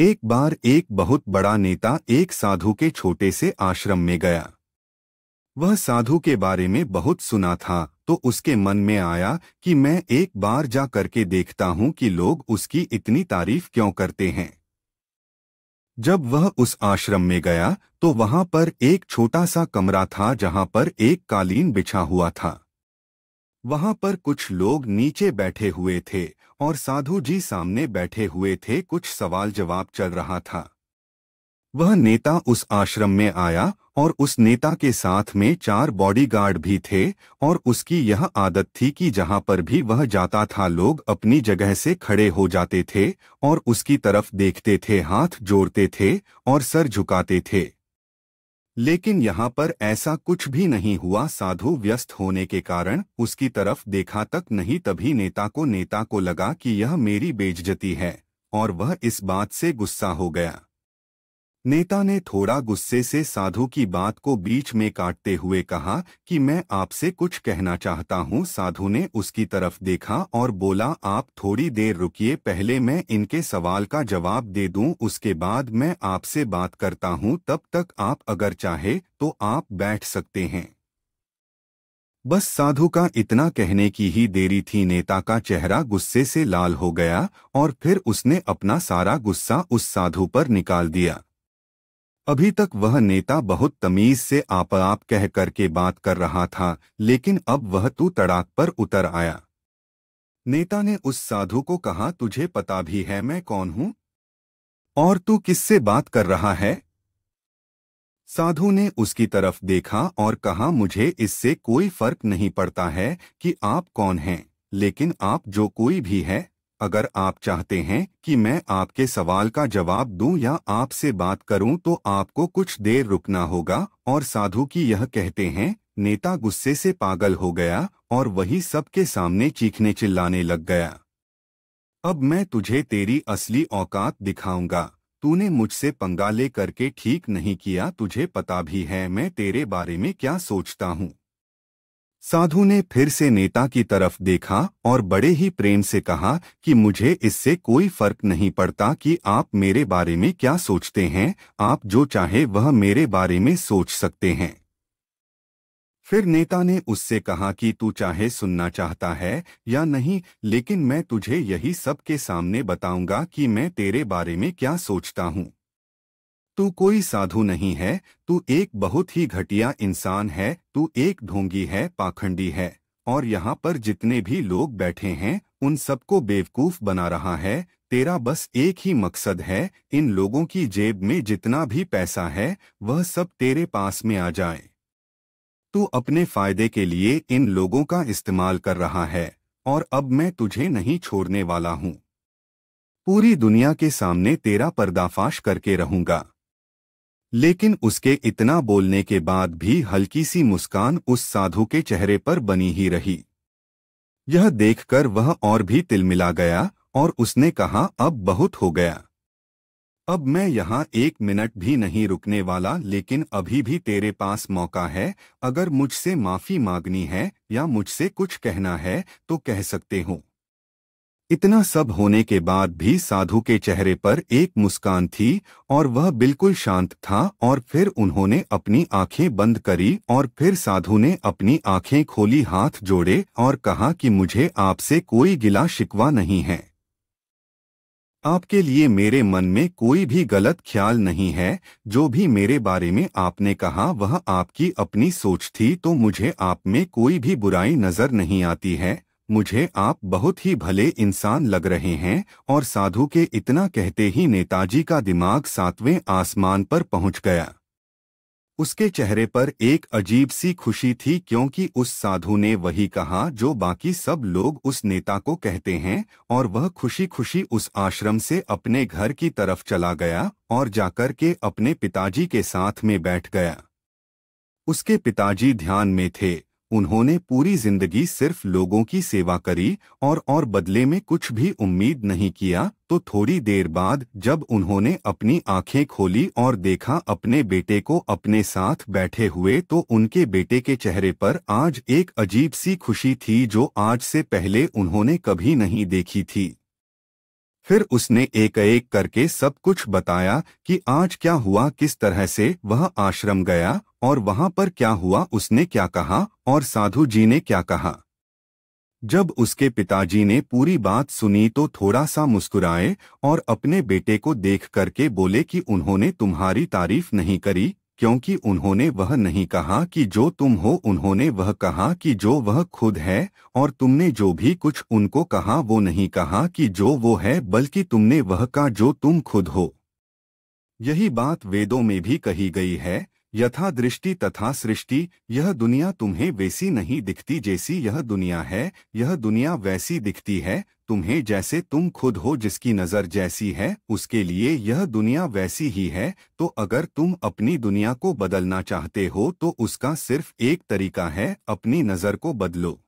एक बार एक बहुत बड़ा नेता एक साधु के छोटे से आश्रम में गया वह साधु के बारे में बहुत सुना था तो उसके मन में आया कि मैं एक बार जा करके देखता हूं कि लोग उसकी इतनी तारीफ क्यों करते हैं जब वह उस आश्रम में गया तो वहां पर एक छोटा सा कमरा था जहां पर एक कालीन बिछा हुआ था वहां पर कुछ लोग नीचे बैठे हुए थे और साधु जी सामने बैठे हुए थे कुछ सवाल जवाब चल रहा था वह नेता उस आश्रम में आया और उस नेता के साथ में चार बॉडीगार्ड भी थे और उसकी यह आदत थी कि जहां पर भी वह जाता था लोग अपनी जगह से खड़े हो जाते थे और उसकी तरफ देखते थे हाथ जोड़ते थे और सर झुकाते थे लेकिन यहाँ पर ऐसा कुछ भी नहीं हुआ साधु व्यस्त होने के कारण उसकी तरफ देखा तक नहीं तभी नेता को नेता को लगा कि यह मेरी बेजती है और वह इस बात से गुस्सा हो गया नेता ने थोड़ा गुस्से से साधु की बात को बीच में काटते हुए कहा कि मैं आपसे कुछ कहना चाहता हूं। साधु ने उसकी तरफ देखा और बोला आप थोड़ी देर रुकिए पहले मैं इनके सवाल का जवाब दे दूं उसके बाद मैं आपसे बात करता हूं। तब तक आप अगर चाहे तो आप बैठ सकते हैं बस साधु का इतना कहने की ही देरी थी नेता का चेहरा गुस्से से लाल हो गया और फिर उसने अपना सारा गुस्सा उस साधु पर निकाल दिया अभी तक वह नेता बहुत तमीज से आप आप कह करके बात कर रहा था लेकिन अब वह तू तड़ाक पर उतर आया नेता ने उस साधु को कहा तुझे पता भी है मैं कौन हूं और तू किससे बात कर रहा है साधु ने उसकी तरफ देखा और कहा मुझे इससे कोई फर्क नहीं पड़ता है कि आप कौन हैं लेकिन आप जो कोई भी है अगर आप चाहते हैं कि मैं आपके सवाल का जवाब दूं या आपसे बात करूं तो आपको कुछ देर रुकना होगा और साधु की यह कहते हैं नेता गुस्से से पागल हो गया और वही सबके सामने चीखने चिल्लाने लग गया अब मैं तुझे तेरी असली औकात दिखाऊंगा तूने मुझसे पंगा ले करके ठीक नहीं किया तुझे पता भी है मैं तेरे बारे में क्या सोचता हूँ साधु ने फिर से नेता की तरफ देखा और बड़े ही प्रेम से कहा कि मुझे इससे कोई फर्क नहीं पड़ता कि आप मेरे बारे में क्या सोचते हैं आप जो चाहे वह मेरे बारे में सोच सकते हैं फिर नेता ने उससे कहा कि तू चाहे सुनना चाहता है या नहीं लेकिन मैं तुझे यही सब के सामने बताऊंगा कि मैं तेरे बारे में क्या सोचता हूँ तू कोई साधु नहीं है तू एक बहुत ही घटिया इंसान है तू एक ढोंगी है पाखंडी है और यहाँ पर जितने भी लोग बैठे हैं उन सबको बेवकूफ बना रहा है तेरा बस एक ही मकसद है इन लोगों की जेब में जितना भी पैसा है वह सब तेरे पास में आ जाए तू अपने फायदे के लिए इन लोगों का इस्तेमाल कर रहा है और अब मैं तुझे नहीं छोड़ने वाला हूँ पूरी दुनिया के सामने तेरा पर्दाफाश करके रहूंगा लेकिन उसके इतना बोलने के बाद भी हल्की सी मुस्कान उस साधु के चेहरे पर बनी ही रही यह देखकर वह और भी तिलमिला गया और उसने कहा अब बहुत हो गया अब मैं यहाँ एक मिनट भी नहीं रुकने वाला लेकिन अभी भी तेरे पास मौका है अगर मुझसे माफ़ी मांगनी है या मुझसे कुछ कहना है तो कह सकते हूँ इतना सब होने के बाद भी साधु के चेहरे पर एक मुस्कान थी और वह बिल्कुल शांत था और फिर उन्होंने अपनी आंखें बंद करी और फिर साधु ने अपनी आंखें खोली हाथ जोड़े और कहा कि मुझे आपसे कोई गिला शिकवा नहीं है आपके लिए मेरे मन में कोई भी गलत ख्याल नहीं है जो भी मेरे बारे में आपने कहा वह आपकी अपनी सोच थी तो मुझे आप में कोई भी बुराई नजर नहीं आती है मुझे आप बहुत ही भले इंसान लग रहे हैं और साधु के इतना कहते ही नेताजी का दिमाग सातवें आसमान पर पहुंच गया उसके चेहरे पर एक अजीब सी खुशी थी क्योंकि उस साधु ने वही कहा जो बाकी सब लोग उस नेता को कहते हैं और वह खुशी खुशी उस आश्रम से अपने घर की तरफ चला गया और जाकर के अपने पिताजी के साथ में बैठ गया उसके पिताजी ध्यान में थे उन्होंने पूरी जिंदगी सिर्फ लोगों की सेवा करी और और बदले में कुछ भी उम्मीद नहीं किया तो थोड़ी देर बाद जब उन्होंने अपनी आंखें खोली और देखा अपने बेटे को अपने साथ बैठे हुए तो उनके बेटे के चेहरे पर आज एक अजीब सी खुशी थी जो आज से पहले उन्होंने कभी नहीं देखी थी फिर उसने एक एक करके सब कुछ बताया कि आज क्या हुआ किस तरह से वह आश्रम गया और वहां पर क्या हुआ उसने क्या कहा और साधु जी ने क्या कहा जब उसके पिताजी ने पूरी बात सुनी तो थोड़ा सा मुस्कुराए और अपने बेटे को देख करके बोले कि उन्होंने तुम्हारी तारीफ नहीं करी क्योंकि उन्होंने वह नहीं कहा कि जो तुम हो उन्होंने वह कहा कि जो वह खुद है और तुमने जो भी कुछ उनको कहा वो नहीं कहा कि जो वो है बल्कि तुमने वह कहा जो तुम खुद हो यही बात वेदों में भी कही गई है यथा दृष्टि तथा सृष्टि यह दुनिया तुम्हें वैसी नहीं दिखती जैसी यह दुनिया है यह दुनिया वैसी दिखती है तुम्हें जैसे तुम खुद हो जिसकी नज़र जैसी है उसके लिए यह दुनिया वैसी ही है तो अगर तुम अपनी दुनिया को बदलना चाहते हो तो उसका सिर्फ एक तरीका है अपनी नज़र को बदलो